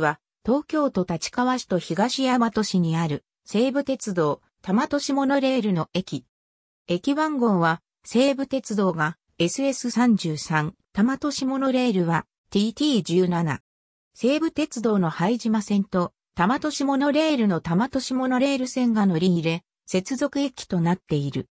は、東京都立川市と東大和市にある西武鉄道多摩都市モノレールの駅。駅番号は西武鉄道が SS33 多摩都市モノレールは TT17。西武鉄道の拝島線と多摩都市モノレールの多摩都市モノレール線が乗り入れ、接続駅となっている。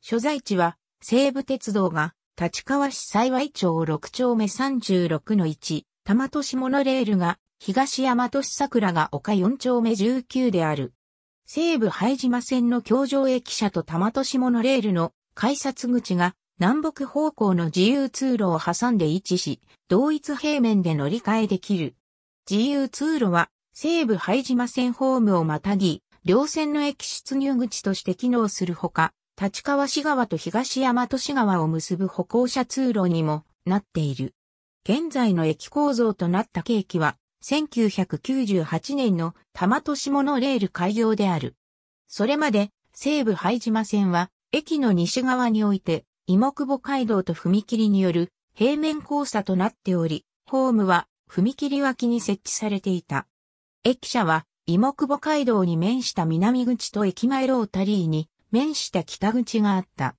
所在地は西武鉄道が立川市幸町6丁目36の1、多摩都市モノレールが東大和市桜が丘4丁目19である。西武拝島線の京上駅舎と玉都市モノレールの改札口が南北方向の自由通路を挟んで位置し、同一平面で乗り換えできる。自由通路は西武拝島線ホームをまたぎ、両線の駅出入口として機能するほか、立川市川と東大和市川を結ぶ歩行者通路にもなっている。現在の駅構造となった景気は、1998年の玉都市モノレール開業である。それまで西武拝島線は駅の西側において芋久保街道と踏切による平面交差となっており、ホームは踏切脇に設置されていた。駅舎は芋久保街道に面した南口と駅前ロータリーに面した北口があった。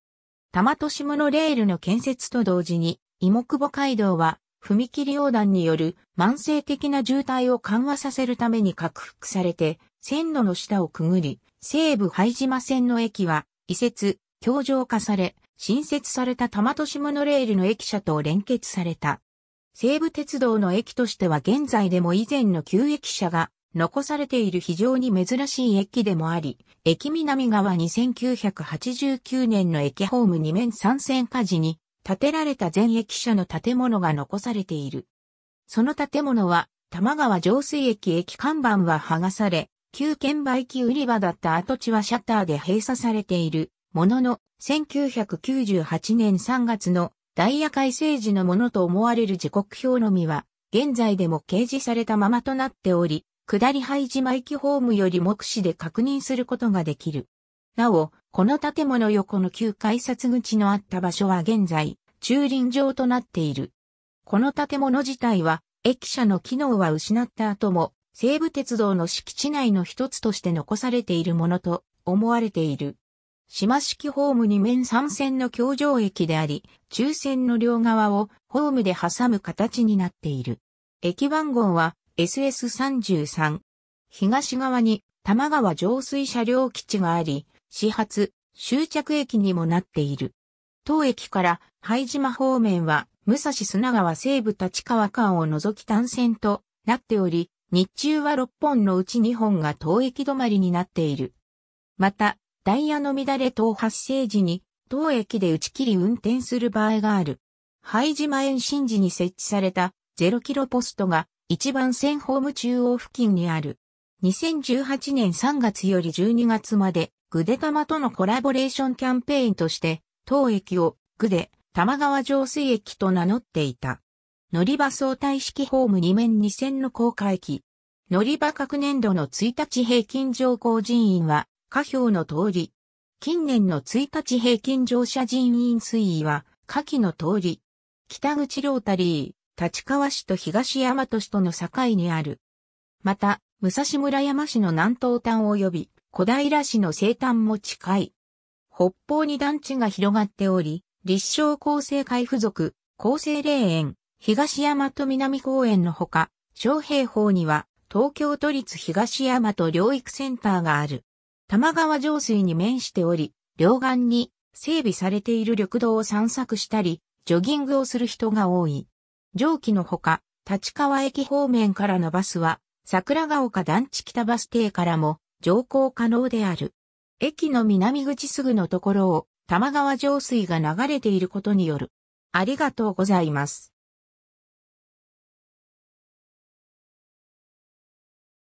玉都市モノレールの建設と同時に芋久保街道は踏切横断による慢性的な渋滞を緩和させるために拡幅されて、線路の下をくぐり、西武拝島線の駅は、移設、強上化され、新設された玉都市モノレールの駅舎と連結された。西武鉄道の駅としては現在でも以前の旧駅舎が残されている非常に珍しい駅でもあり、駅南側2989年の駅ホーム2面3線火事に建てられた全駅舎の建物が残されている。その建物は、玉川上水駅駅看板は剥がされ、旧券売機売り場だった跡地はシャッターで閉鎖されている。ものの、1998年3月のダイヤ改正時のものと思われる時刻表のみは、現在でも掲示されたままとなっており、下り廃島駅ホームより目視で確認することができる。なお、この建物横の旧改札口のあった場所は現在、駐輪場となっている。この建物自体は、駅舎の機能は失った後も、西武鉄道の敷地内の一つとして残されているものと思われている。島式ホームに面3線の橋上駅であり、中線の両側をホームで挟む形になっている。駅番号は SS33。東側に多摩川上水車両基地があり、始発、終着駅にもなっている。当駅から灰島方面は武蔵砂川西部立川間を除き単線となっており、日中は6本のうち2本が当駅止まりになっている。また、ダイヤの乱れ等発生時に、当駅で打ち切り運転する場合がある。灰島延伸時に設置された0キロポストが一番線ホーム中央付近にある。2018年3月より12月までグデ玉とのコラボレーションキャンペーンとして、当駅をグデ玉川上水駅と名乗っていた。乗り場相対式ホーム2面2線の高架駅。乗り場各年度の1日平均乗降人員は、下表の通り。近年の1日平均乗車人員推移は、下記の通り。北口ロータリー、立川市と東大和市との境にある。また、武蔵村山市の南東端及び、小平市の西端も近い。北方に団地が広がっており、立正厚生会附属、厚生霊園、東山と南公園のほか、昌平方には東京都立東山と療育センターがある。玉川上水に面しており、両岸に整備されている緑道を散策したり、ジョギングをする人が多い。上記のほか、立川駅方面からのバスは、桜ヶ丘団地北バス停からも、乗降可能である。駅の南口すぐのところを、玉川上水が流れていることによる。ありがとうございます。